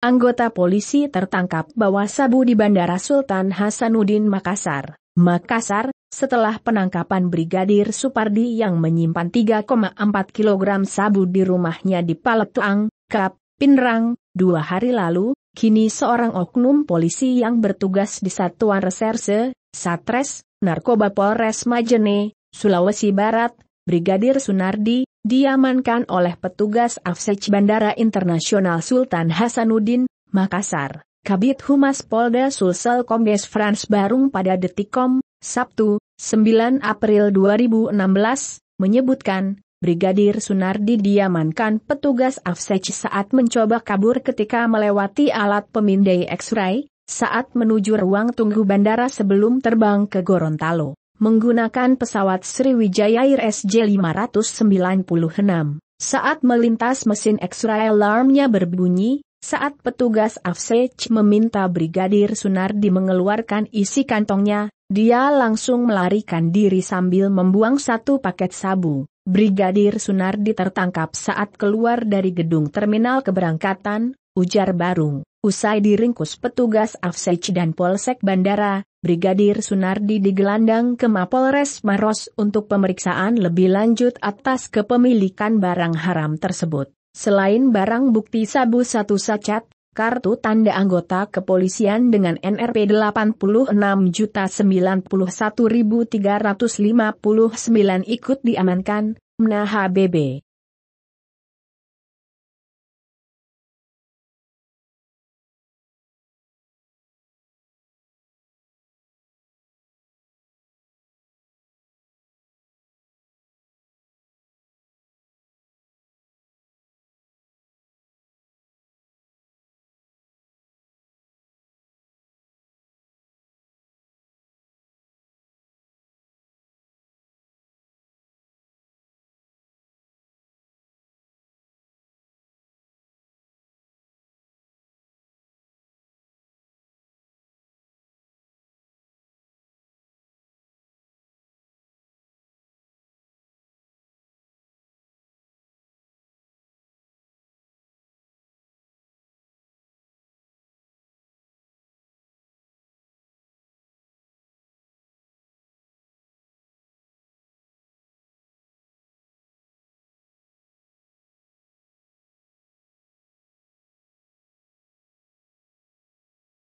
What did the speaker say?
Anggota polisi tertangkap bawa sabu di Bandara Sultan Hasanuddin Makassar, Makassar, setelah penangkapan Brigadir Supardi yang menyimpan 3,4 kg sabu di rumahnya di Paletuang, Kap, Pinrang, dua hari lalu, kini seorang oknum polisi yang bertugas di Satuan Reserse, Satres, Narkoba Polres Majene, Sulawesi Barat, Brigadir Sunardi, diamankan oleh petugas Afsej Bandara Internasional Sultan Hasanuddin, Makassar. Kabit Humas Polda Sulsel Kombes Frans Barung pada Detikom, Sabtu, 9 April 2016, menyebutkan, Brigadir Sunardi diamankan petugas Afsej saat mencoba kabur ketika melewati alat pemindai X-ray, saat menuju ruang tunggu bandara sebelum terbang ke Gorontalo menggunakan pesawat Sriwijaya Air SJ-596. Saat melintas mesin X-ray alarmnya berbunyi, saat petugas AFSEJ meminta Brigadir Sunardi mengeluarkan isi kantongnya, dia langsung melarikan diri sambil membuang satu paket sabu. Brigadir Sunardi tertangkap saat keluar dari gedung terminal keberangkatan, ujar Barung. Usai diringkus petugas Afsec dan Polsek Bandara, Brigadir Sunardi digelandang ke Mapolres Maros untuk pemeriksaan lebih lanjut atas kepemilikan barang haram tersebut. Selain barang bukti sabu satu sachet, kartu tanda anggota kepolisian dengan NRP 86.091.359 ikut diamankan, Nah HBB.